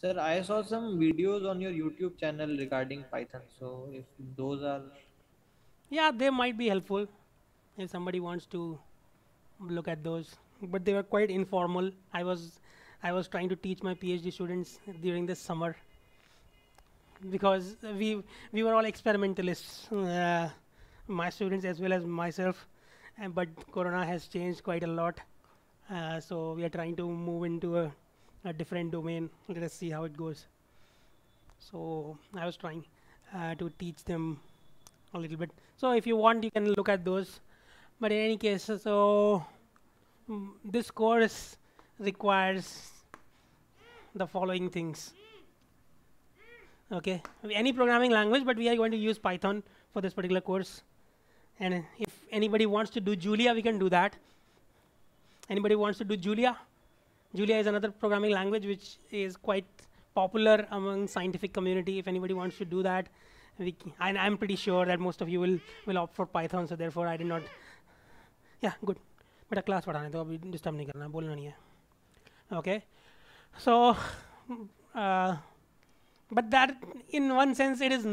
Sir, I saw some videos on your YouTube channel regarding Python. So if those are. Yeah, they might be helpful if somebody wants to look at those. But they were quite informal. I was, I was trying to teach my PhD students during the summer because we we were all experimentalists, uh, my students as well as myself. And but Corona has changed quite a lot, uh, so we are trying to move into a a different domain let us see how it goes so I was trying uh, to teach them a little bit so if you want you can look at those but in any case so mm, this course requires the following things okay any programming language but we are going to use Python for this particular course and if anybody wants to do Julia we can do that anybody wants to do Julia Julia is another programming language which is quite popular among scientific community. If anybody wants to do that, and I'm pretty sure that most of you will will opt for Python. So therefore, I did not. Yeah, good. बेटा class पढ़ाने तो अभी disturb नहीं करना बोलना नहीं है Okay. So, but that in one sense it is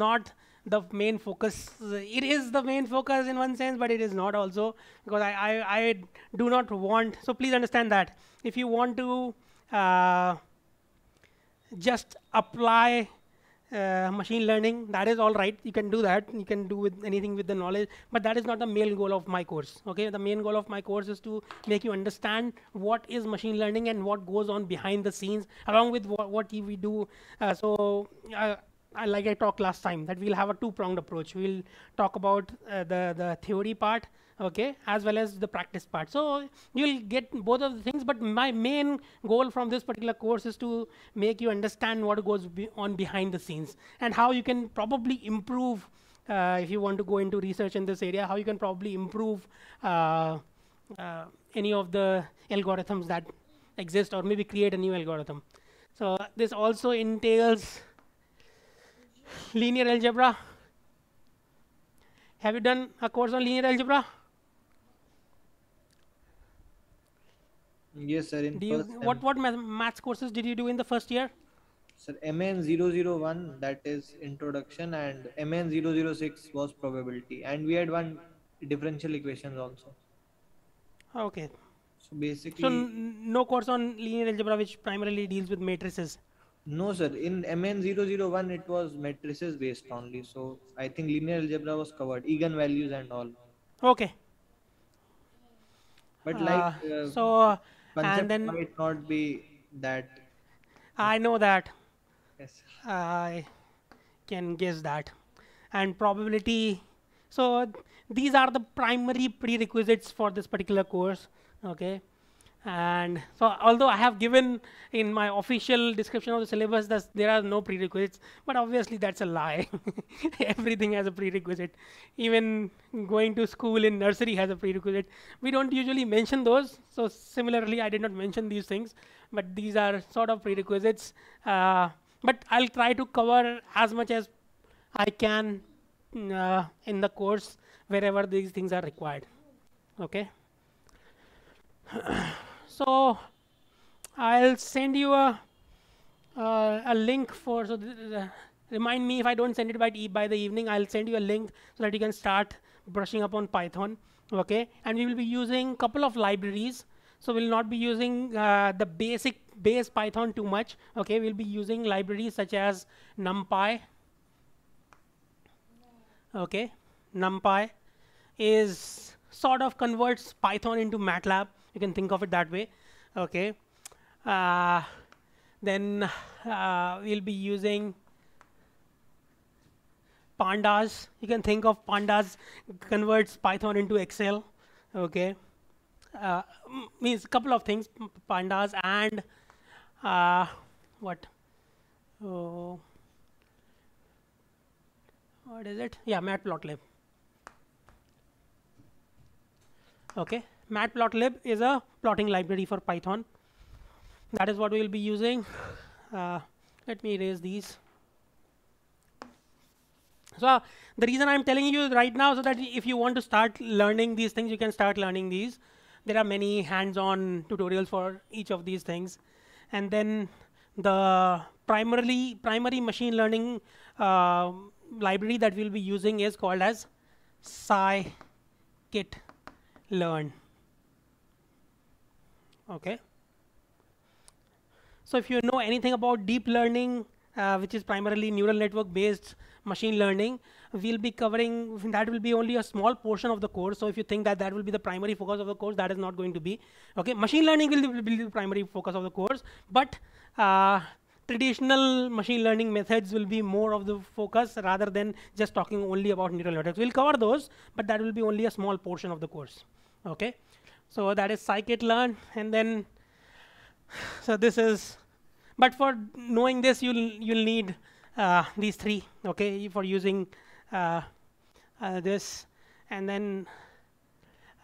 the main focus. It is the main focus in one sense, but it is not also because I, I, I do not want. So please understand that if you want to uh, just apply uh, machine learning, that is all right. You can do that. You can do with anything with the knowledge, but that is not the main goal of my course. Okay, the main goal of my course is to make you understand what is machine learning and what goes on behind the scenes, along with wh what we do. Uh, so uh, uh, like I talked last time, that we'll have a two-pronged approach. We'll talk about uh, the, the theory part, okay, as well as the practice part. So you'll get both of the things, but my main goal from this particular course is to make you understand what goes be on behind the scenes and how you can probably improve uh, if you want to go into research in this area, how you can probably improve uh, uh, any of the algorithms that exist or maybe create a new algorithm. So this also entails linear algebra have you done a course on linear algebra yes sir in do you what what math, courses did you do in the first year sir mn 001 that is introduction and mn 006 was probability and we had one differential equations also okay so basically so no course on linear algebra which primarily deals with matrices no, sir. In MN001, it was matrices based only. So I think linear algebra was covered, eigenvalues and all. Okay. But like, ah, uh, so and then might not be that. I know that. Yes. I can guess that, and probability. So these are the primary prerequisites for this particular course. Okay. And so although I have given in my official description of the syllabus that there are no prerequisites, but obviously that's a lie. Everything has a prerequisite. Even going to school in nursery has a prerequisite. We don't usually mention those. So similarly, I did not mention these things, but these are sort of prerequisites. Uh, but I'll try to cover as much as I can mm, uh, in the course wherever these things are required. Okay. so I'll send you a uh, a link for so remind me if I don't send it by by the evening I'll send you a link so that you can start brushing up on Python okay and we will be using couple of libraries so we'll not be using uh, the basic base Python too much okay we'll be using libraries such as numpy okay numpy is sort of converts Python into MATLAB you can think of it that way okay uh, then uh, we'll be using pandas you can think of pandas converts python into excel okay uh, means a couple of things pandas and uh, what oh, what is it yeah matplotlib okay matplotlib is a plotting library for python that is what we will be using uh, let me erase these so the reason i'm telling you right now so that if you want to start learning these things you can start learning these there are many hands-on tutorials for each of these things and then the primarily primary machine learning uh, library that we'll be using is called as scikit-learn okay so if you know anything about deep learning uh, which is primarily neural network based machine learning we'll be covering that will be only a small portion of the course so if you think that that will be the primary focus of the course that is not going to be okay machine learning will, be the primary focus of the course but uh, traditional machine learning methods will be more of the focus rather than just talking only about neural networks we'll cover those but that will be only a small portion of the course okay so that is scikit-learn, and then so this is. But for knowing this, you'll you'll need uh, these three, okay, for using uh, uh, this, and then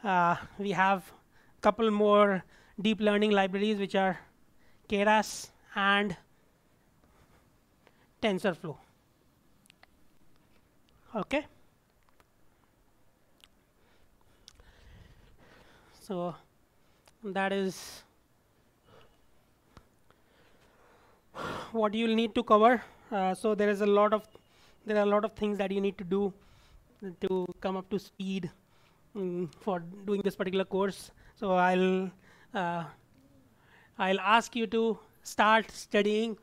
uh, we have a couple more deep learning libraries which are Keras and TensorFlow. Okay. so that is what you'll need to cover uh, so there is a lot of there are a lot of things that you need to do to come up to speed mm, for doing this particular course so i'll uh, i'll ask you to start studying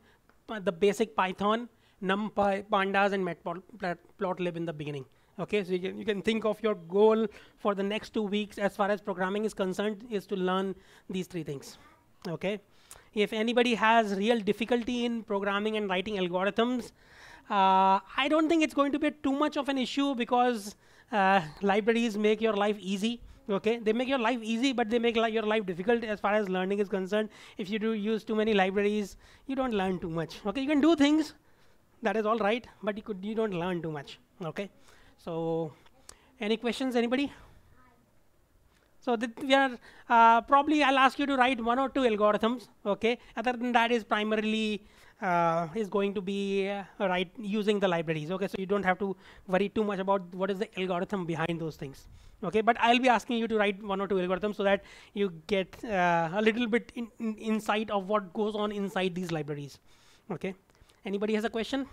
the basic python numpy pandas and matplotlib in the beginning Okay, so you can, you can think of your goal for the next two weeks as far as programming is concerned is to learn these three things. Okay, if anybody has real difficulty in programming and writing algorithms, uh, I don't think it's going to be too much of an issue because uh, libraries make your life easy okay they make your life easy but they make li your life difficult as far as learning is concerned if you do use too many libraries you don't learn too much okay you can do things that is all right but you could you don't learn too much okay so any questions, anybody? So we are uh, probably I'll ask you to write one or two algorithms. Okay. Other than that is primarily uh, is going to be uh, right using the libraries. Okay. So you don't have to worry too much about what is the algorithm behind those things. Okay. But I'll be asking you to write one or two algorithms so that you get uh, a little bit in, in insight of what goes on inside these libraries. Okay. Anybody has a question?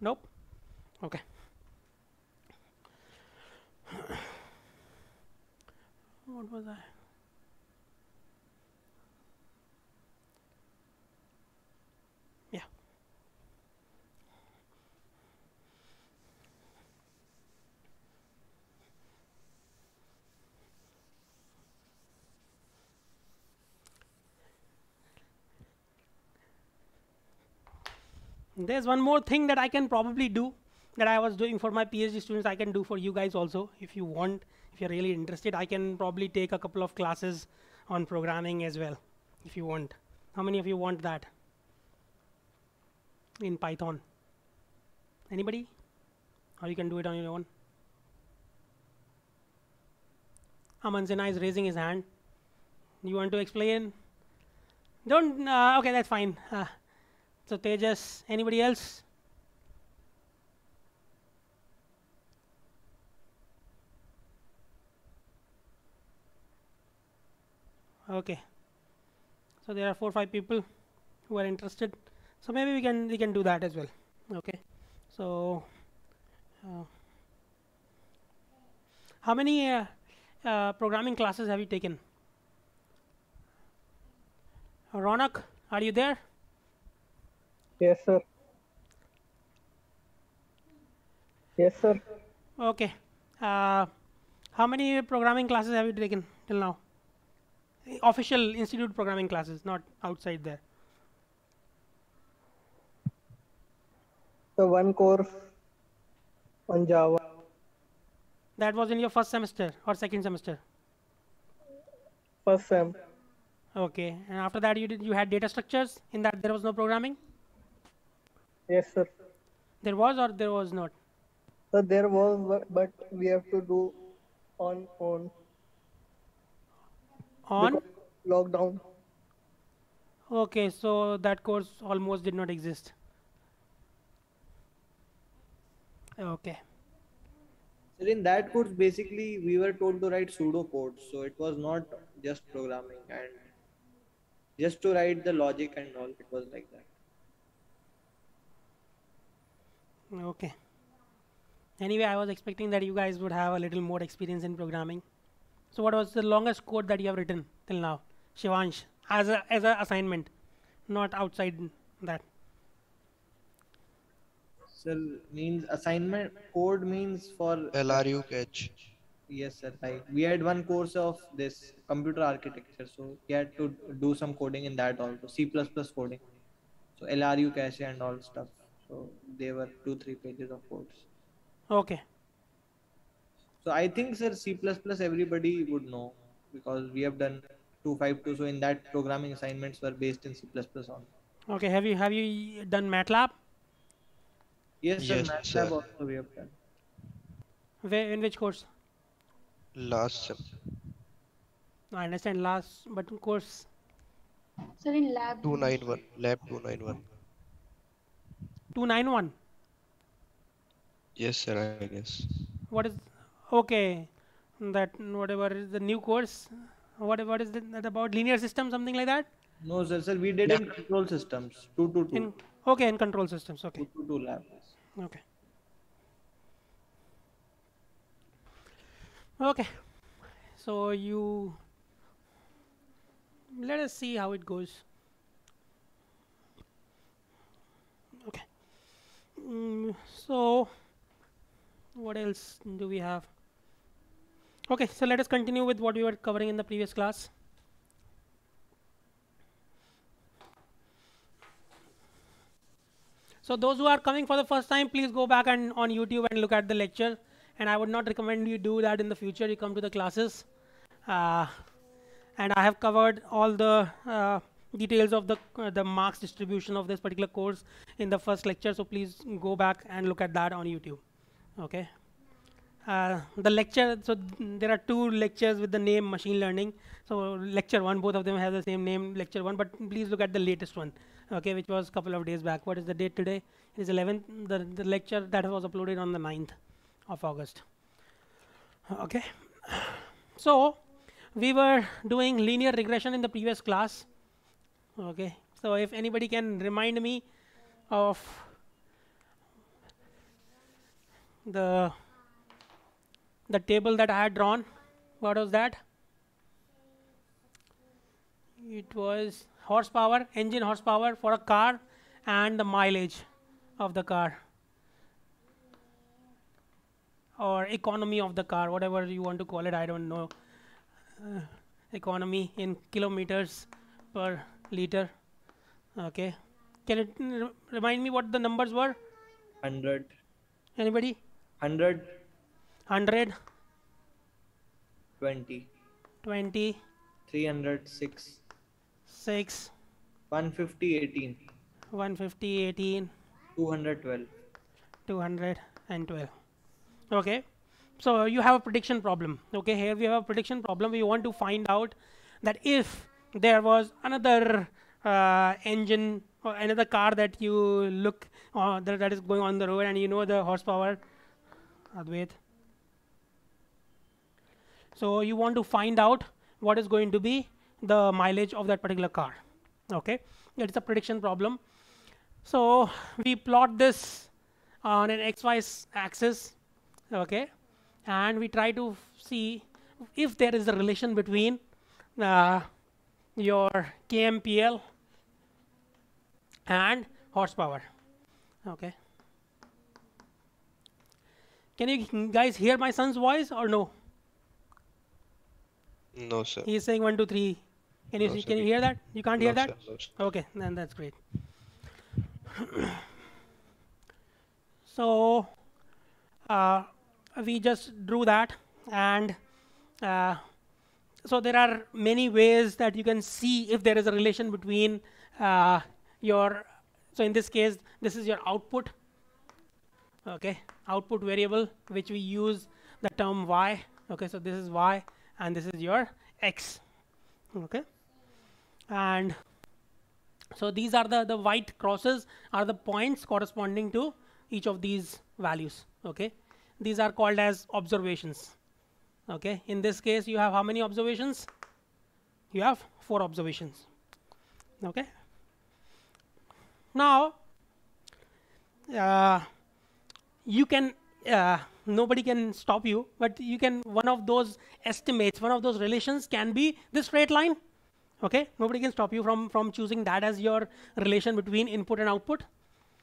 Nope. Okay. what was I? there's one more thing that I can probably do that I was doing for my PhD students, I can do for you guys also if you want, if you're really interested. I can probably take a couple of classes on programming as well if you want. How many of you want that in Python? Anybody? Or you can do it on your own? Aman Sinha is raising his hand. You want to explain? Don't, uh, okay, that's fine. Uh, so Tejas, anybody else? Okay. So there are four five people who are interested. So maybe we can we can do that as well. Okay. So uh, how many uh, uh, programming classes have you taken? Ronak, are you there? Yes, sir. Yes, sir. Okay. Uh, how many programming classes have you taken till now? Official institute programming classes, not outside there. So one course on Java. That was in your first semester or second semester? First sem. Okay, and after that you did you had data structures. In that there was no programming. Yes, sir. There was or there was not? Sir, there was, but we have to do on on. On? Because lockdown. Okay, so that course almost did not exist. Okay. So in that course, basically, we were told to write pseudo code, So it was not just programming and just to write the logic and all. It was like that. okay anyway i was expecting that you guys would have a little more experience in programming so what was the longest code that you have written till now shivansh as a as an assignment not outside that sir means assignment code means for lru catch yes sir right we had one course of this computer architecture so we had to do some coding in that also c++ coding so lru cache and all stuff so they were two, three pages of codes. Okay. So I think, sir, C++ everybody would know because we have done 252. So in that, programming assignments were based in C++ on. Okay. Have you have you done MATLAB? Yes, sir. Yes, MATLAB sir. also we have done. Where in which course? Last. Sir. I understand last, but course. Sir, in lab. Two nine one. Lab two nine one. 291? Yes, sir, I guess. What is, okay, that whatever is the new course, what, what is that about linear system, something like that? No, sir, sir, we did yeah. in control systems, 222. In, okay, in control systems, okay. 222 lab. Okay. Okay, so you, let us see how it goes. mm, so what else do we have okay so let us continue with what we were covering in the previous class so those who are coming for the first time please go back and on youtube and look at the lecture and i would not recommend you do that in the future you come to the classes uh, and i have covered all the uh, details of the uh, the marks distribution of this particular course in the first lecture so please go back and look at that on youtube okay uh, the lecture so there are two lectures with the name machine learning so lecture one both of them have the same name lecture one but please look at the latest one okay which was a couple of days back what is the date today it is 11th the, the lecture that was uploaded on the 9th of august okay so we were doing linear regression in the previous class okay so if anybody can remind me of the the table that I had drawn what was that it was horsepower engine horsepower for a car and the mileage of the car or economy of the car whatever you want to call it I don't know uh, economy in kilometers per liter okay can it remind me what the numbers were 100 anybody 100 100 20 20 306 6 150 18 150 18 212 212 okay so you have a prediction problem okay here we have a prediction problem we want to find out that if there was another uh, engine or another car that you look uh, that, that is going on the road and you know the horsepower Advait. so you want to find out what is going to be the mileage of that particular car okay it's a prediction problem so we plot this on an xy axis okay and we try to see if there is a relation between uh, your KMPL and horsepower. Okay. Can you guys hear my son's voice or no? No, sir. He's saying one, two, three. Can you no, can you hear that? You can't no, hear that? Sir, no, okay, then that's great. so uh, we just drew that and uh, so there are many ways that you can see if there is a relation between uh, your, so in this case, this is your output, okay, output variable, which we use the term y, okay, so this is y, and this is your x, okay, and so these are the, the white crosses are the points corresponding to each of these values, okay, these are called as observations, Okay, in this case, you have how many observations? You have four observations. Okay. Now, uh, you can uh, nobody can stop you, but you can one of those estimates, one of those relations can be this straight line. Okay, nobody can stop you from from choosing that as your relation between input and output.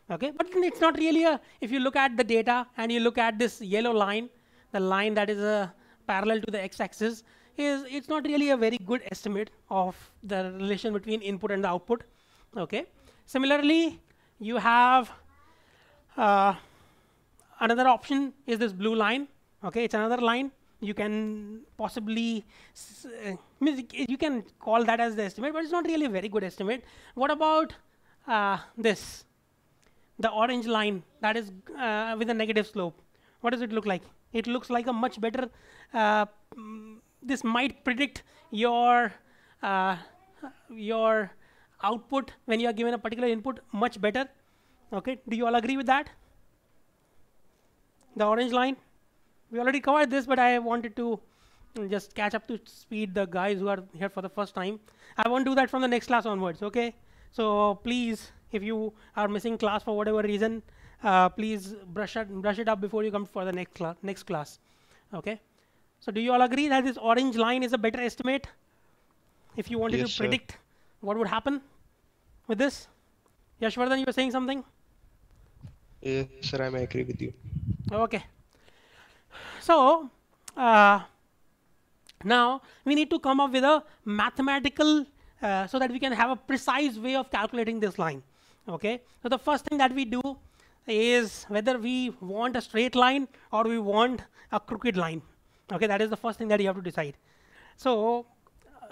Okay, but it's not really a. If you look at the data and you look at this yellow line, the line that is a parallel to the x-axis is it's not really a very good estimate of the relation between input and the output okay similarly you have uh, another option is this blue line okay it's another line you can possibly uh, you can call that as the estimate but it's not really a very good estimate what about uh, this the orange line that is uh, with a negative slope what does it look like? It looks like a much better, uh, mm, this might predict your, uh, your output when you are given a particular input much better. Okay, do you all agree with that? The orange line? We already covered this, but I wanted to mm, just catch up to speed the guys who are here for the first time. I won't do that from the next class onwards, okay? So please, if you are missing class for whatever reason, uh, please brush it, brush it up before you come for the next, cl next class. Okay. So do you all agree that this orange line is a better estimate? If you wanted yes, to sir. predict what would happen with this? Yashwardhan, you were saying something? Yes, sir, I agree with you. Okay. So, uh, now we need to come up with a mathematical, uh, so that we can have a precise way of calculating this line. Okay. So the first thing that we do is whether we want a straight line or we want a crooked line. Okay, that is the first thing that you have to decide. So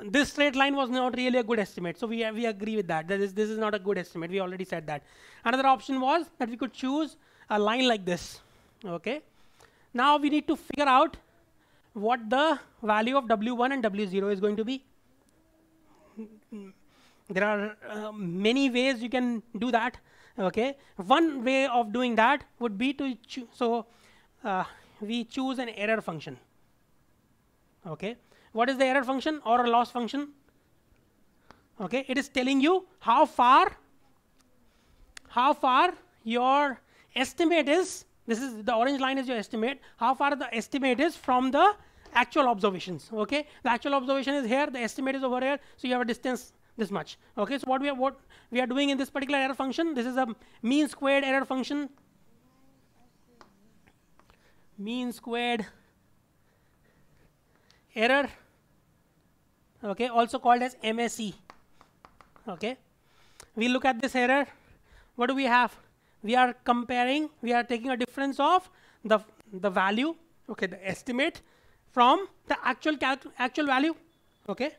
this straight line was not really a good estimate. So we, uh, we agree with that. that is, this is not a good estimate. We already said that. Another option was that we could choose a line like this. Okay. Now we need to figure out what the value of W1 and W0 is going to be. There are uh, many ways you can do that okay one way of doing that would be to so uh, we choose an error function okay what is the error function or a loss function okay it is telling you how far how far your estimate is this is the orange line is your estimate how far the estimate is from the actual observations okay the actual observation is here the estimate is over here so you have a distance this much. Okay, so what we are what we are doing in this particular error function, this is a mean squared error function. Mean squared error, okay, also called as MSE. Okay, we look at this error. What do we have? We are comparing, we are taking a difference of the the value, okay, the estimate from the actual actual value, okay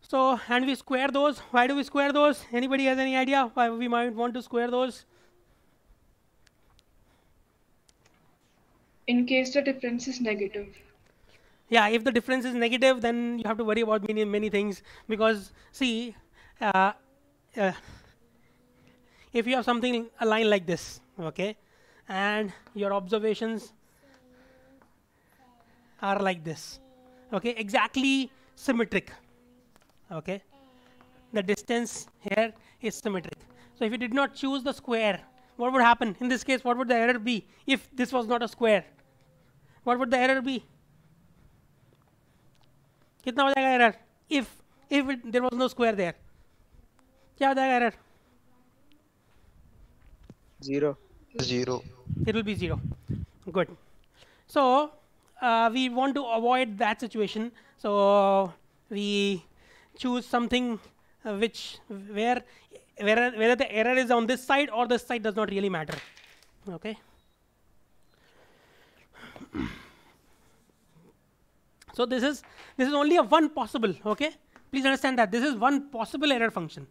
so, and we square those. Why do we square those? Anybody has any idea why we might want to square those? In case the difference is negative. Yeah, if the difference is negative, then you have to worry about many, many things because, see, uh, uh, if you have something, a line like this, okay, and your observations are like this, okay, exactly symmetric okay the distance here is symmetric so if you did not choose the square what would happen in this case what would the error be if this was not a square what would the error be kitna ho jayega error if if it, there was no square there kya ho jayega error zero zero it will be zero good so uh, we want to avoid that situation so we choose something uh, which where, where whether the error is on this side or this side does not really matter. Okay. So this is this is only a one possible. Okay. Please understand that this is one possible error function.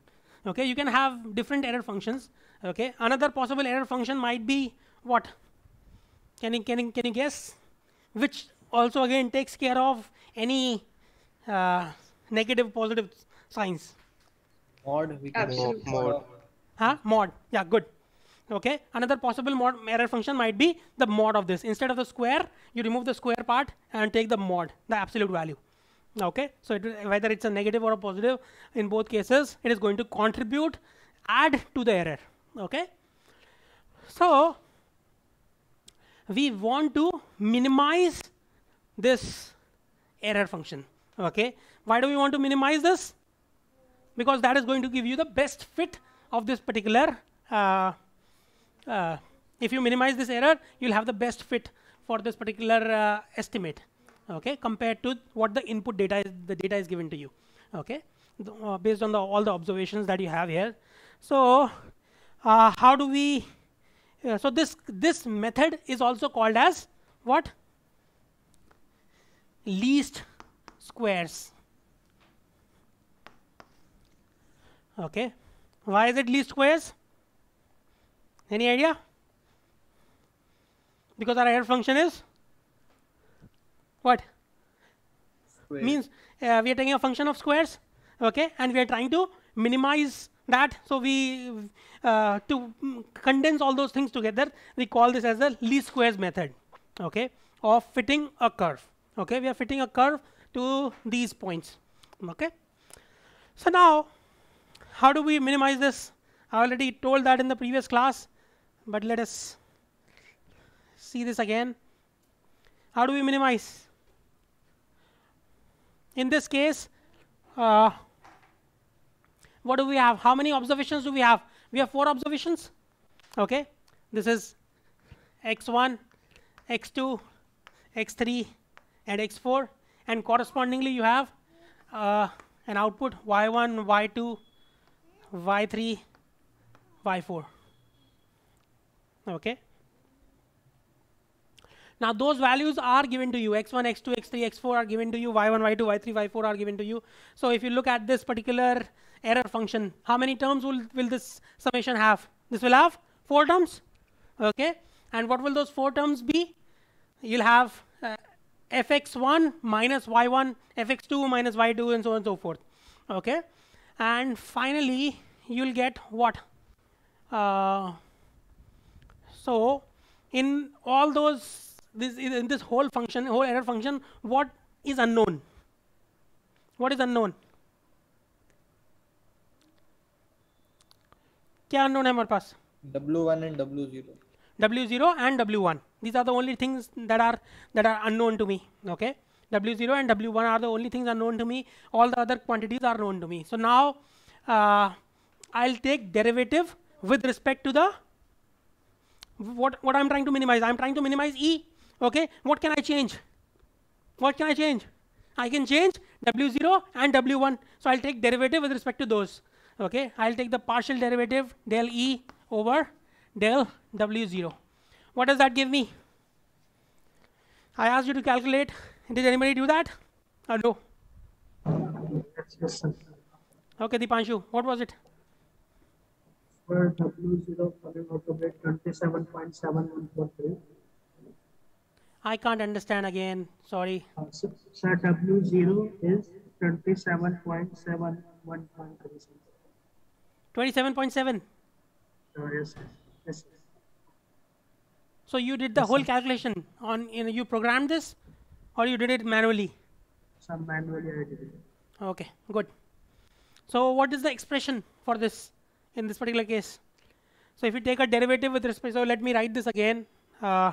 Okay. You can have different error functions. Okay. Another possible error function might be what? Can you can you, can you guess? Which also again takes care of any uh, negative positive signs mod we can mod, mod. Huh? mod yeah good okay another possible mod error function might be the mod of this instead of the square you remove the square part and take the mod the absolute value okay so it whether it's a negative or a positive in both cases it is going to contribute add to the error okay so we want to minimize this error function Okay. Why do we want to minimize this? Because that is going to give you the best fit of this particular. Uh, uh, if you minimize this error, you'll have the best fit for this particular uh, estimate. Okay, compared to what the input data is, the data is given to you. Okay, uh, based on the, all the observations that you have here. So, uh, how do we? Uh, so this this method is also called as what? Least squares. Okay. Why is it least squares? Any idea? Because our error function is what? Means uh, we are taking a function of squares, okay, and we are trying to minimize that. So we uh, to condense all those things together, we call this as the least squares method, okay, of fitting a curve. Okay, we are fitting a curve to these points. Okay. So now, how do we minimize this? I already told that in the previous class, but let us see this again. How do we minimize? In this case, uh, what do we have? How many observations do we have? We have four observations. Okay, this is x1, x2, x3, and x4 and correspondingly you have uh, an output y1, y2, y3, y4. Okay. Now those values are given to you. x1, x2, x3, x4 are given to you. y1, y2, y3, y4 are given to you. So if you look at this particular error function, how many terms will, will this summation have? This will have four terms. Okay. And what will those four terms be? You'll have uh, fx1 minus y1, fx2 minus y2, and so on and so forth. Okay, and finally you'll get what? Uh, so in all those this in this whole function, whole error function, what is unknown? What is unknown? क्या unknown है हमारे पास W1 and W0 W0 and W1. These are the only things that are that are unknown to me. Okay, W0 and W1 are the only things unknown to me. All the other quantities are known to me. So now uh, I'll take derivative with respect to the what what I'm trying to minimize. I'm trying to minimize E. Okay, what can I change? What can I change? I can change W0 and W1. So I'll take derivative with respect to those. Okay, I'll take the partial derivative del E over del W0. What does that give me? I asked you to calculate. Did anybody do that? Or uh, no? Okay, okay, Dipanshu, what was it? W0 coming out to be I can't understand again. Sorry. Uh, so, so W0 is 27.713. 27.7? 27 yes, Yes. So you did the yes, whole sir. calculation on you, know, you programmed this, or you did it manually? Some manually I did it. Okay, good. So what is the expression for this in this particular case? So if you take a derivative with respect, so let me write this again. Uh,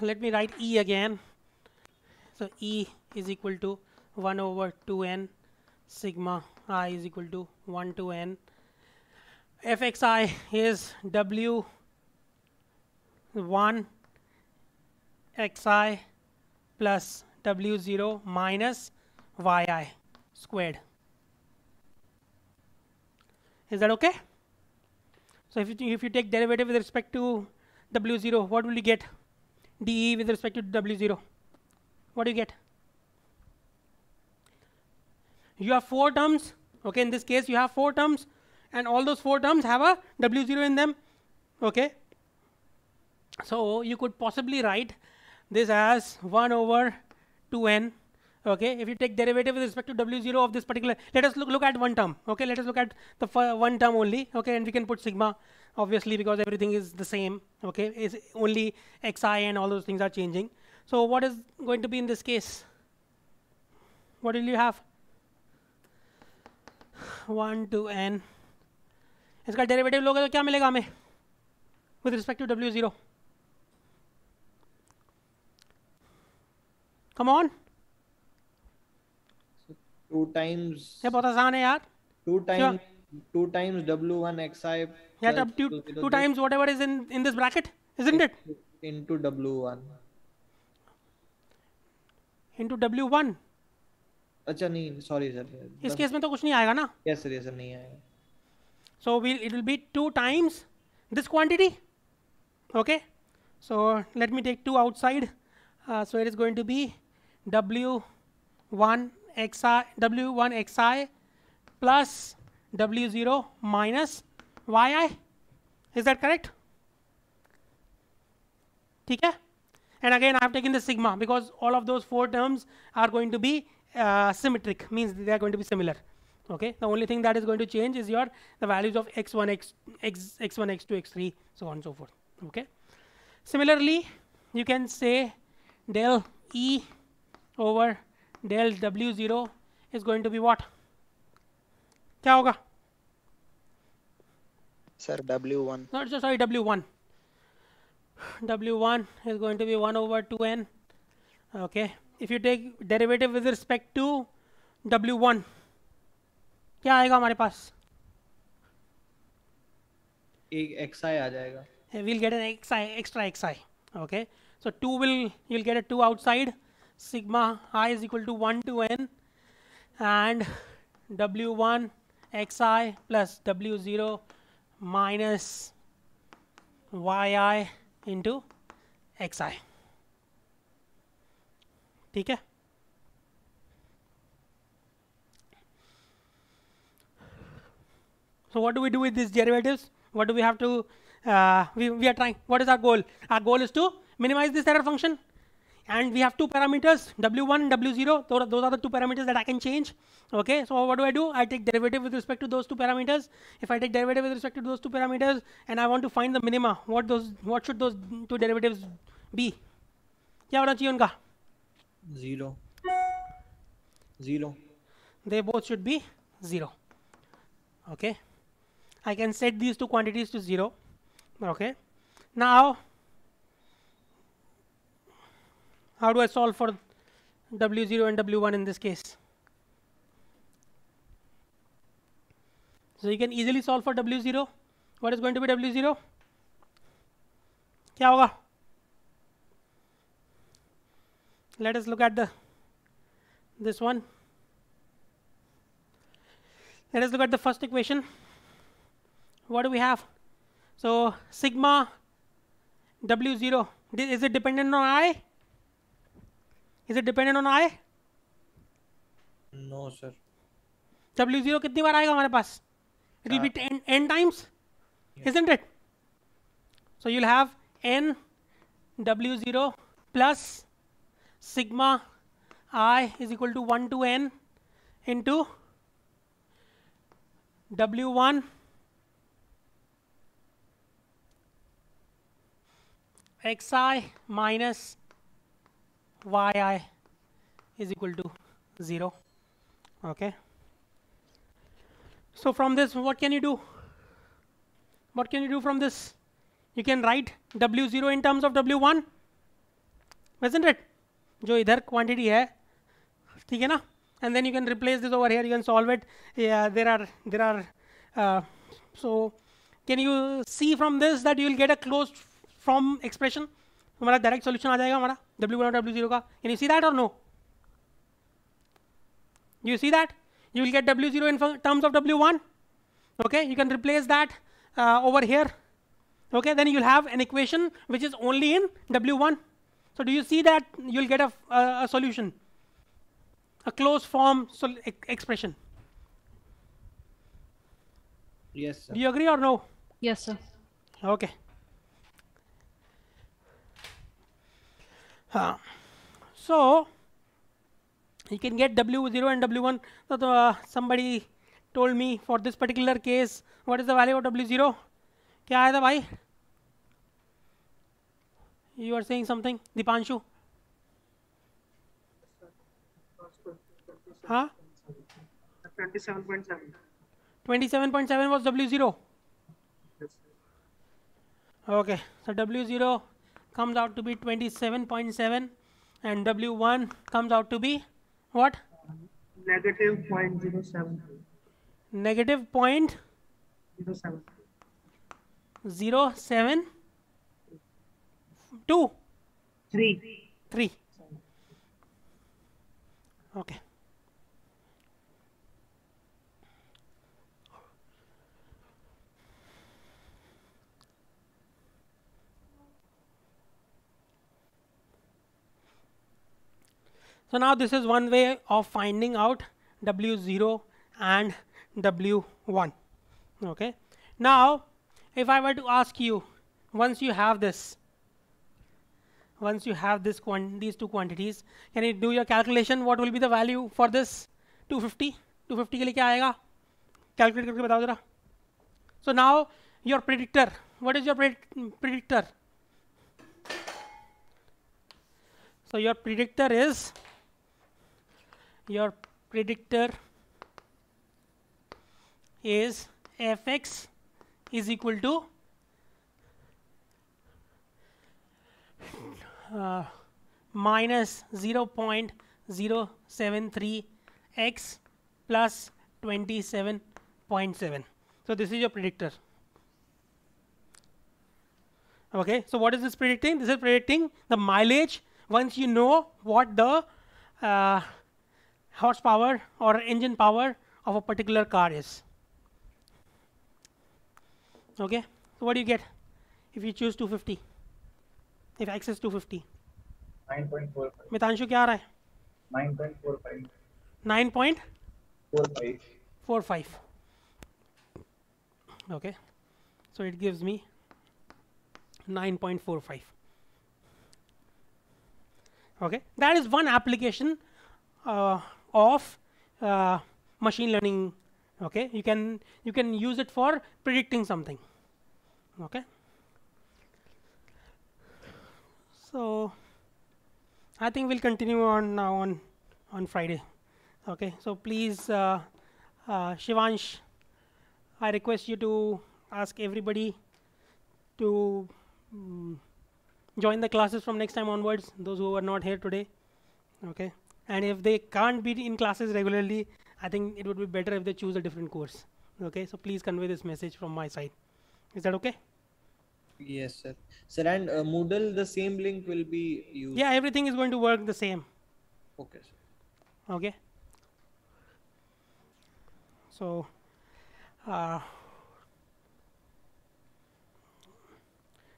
let me write E again. So E is equal to 1 over 2n sigma i is equal to 1 to n fxi is w 1 xi plus w0 minus yi squared is that okay so if you, if you take derivative with respect to w0 what will you get de with respect to w0 what do you get you have four terms. Okay, in this case, you have four terms, and all those four terms have a W0 in them. Okay, so you could possibly write this as 1 over 2n. Okay, if you take derivative with respect to W0 of this particular, let us look, look at one term. Okay, let us look at the one term only. Okay, and we can put sigma obviously because everything is the same. Okay, is only xi and all those things are changing. So what is going to be in this case? What will you have? One to n इसका derivative लोगे तो क्या मिलेगा हमें with respect to W zero come on two times ये बहुत आसान है यार two time two times w1 xi yeah plus two, two times whatever in in in this bracket isn't W one w1 W w1 अच्छा नहीं sorry sir इस case में तो कुछ नहीं आएगा ना यस सर यस सर नहीं आएगा so we it will be two times this quantity okay so let me take two outside so it is going to be W one x i W one x i plus W zero minus y i is that correct ठीक है and again I have taking the sigma because all of those four terms are going to be uh, symmetric means they are going to be similar okay the only thing that is going to change is your the values of x1 x x x1 x2 x3 so on and so forth okay similarly you can say del e over del w0 is going to be what क्या होगा Sir, w1 not so sorry w1 w1 is going to be 1 over 2n okay if you take derivative with respect to W one क्या आएगा हमारे पास एक x i आ जाएगा will get n x i extra x i okay so two will you'll get a two outside sigma i is equal to one to n and W one x i plus W zero minus y i into x i ठीक है So what do we do with these derivatives? What do we have to, uh, we, we are trying, what is our goal? Our goal is to minimize this error function. And we have two parameters, W1 W0. Those, are the two parameters that I can change. Okay, so what do I do? I take derivative with respect to those two parameters. If I take derivative with respect to those two parameters and I want to find the minima, what those, what should those two derivatives be? क्या होना चाहिए उनका 0 0 they both should be 0 okay I can set these two quantities to 0 okay now how do I solve for w0 and w1 in this case so you can easily solve for w0 what is going to be w0 क्या होगा let us look at the this one let us look at the first equation what do we have so sigma w0 is it dependent on i is it dependent on i no sir w0 कितनी बार आएगा हमारे पास it will be n, n times yes. isn't it so you'll have n w0 plus sigma i is equal to 1 to n into w1 xi minus yi is equal to 0 okay so from this what can you do what can you do from this you can write w0 in terms of w1 isn't it जो इधर quantity है ठीक है ना and then you can replace this over here you can solve it there are there are so can you see from this that you will get a close from expression हमारा direct solution आ जाएगा हमारा W one W zero का can you see that और no you see that you will get W zero in terms of W one okay you can replace that over here okay then you have an equation which is only in W one So do you see that you'll get a, a, a solution, a closed form sol e expression? Yes, sir. Do you agree or no? Yes, sir. Okay. Huh. So you can get W0 and W1. So the, uh, somebody told me for this particular case, what is the value of W0? क्या आया था भाई you are saying something, Dipanshu? Huh? 27.7. 27.7 was W0. Yes. Okay, so W0 comes out to be 27.7 and W1 comes out to be what? Negative 0.07. Negative 0.07. 07 two, three, three. Okay. So now this is one way of finding out W0 and W1. Okay. Now, if I were to ask you, once you have this, once you have this these two quantities can you do your calculation what will be the value for this 250 250 ke liye kya aayega calculate karke batao zara so now your predictor what is your pred predictor so your predictor is your predictor is fx is equal to uh, minus 0.073 x plus 27.7. So this is your predictor. Okay, so what is this predicting? This is predicting the mileage once you know what the uh, horsepower or engine power of a particular car is. Okay, so what do you get if you choose 250? if x is 250 9.45 मितांशु क्या आ रहा है 9.45 9.45 45 okay so it gives me 9.45 okay that is one application uh, of uh, machine learning okay you can you can use it for predicting something okay So I think we'll continue on now on on Friday. Okay, so please, uh, uh, Shivansh, I request you to ask everybody to um, join the classes from next time onwards. Those who are not here today, okay, and if they can't be in classes regularly, I think it would be better if they choose a different course. Okay, so please convey this message from my side. Is that okay? Yes, sir. Sir, and uh, Moodle, the same link will be used. Yeah, everything is going to work the same. Okay. Sir. Okay. So, uh,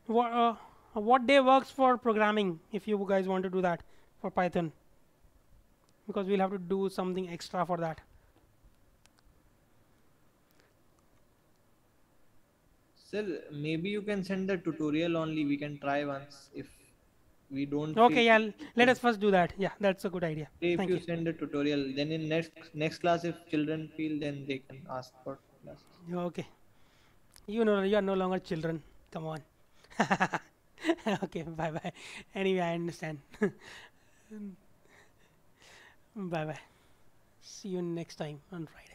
what uh, what day works for programming? If you guys want to do that for Python, because we'll have to do something extra for that. Sir, maybe you can send the tutorial only. We can try once if we don't. Okay, yeah. Let us first do that. Yeah, that's a good idea. If Thank you, you, send the tutorial, then in next next class, if children feel, then they can ask for class. Okay. You know, you are no longer children. Come on. okay, bye bye. Anyway, I understand. bye bye. See you next time on Friday.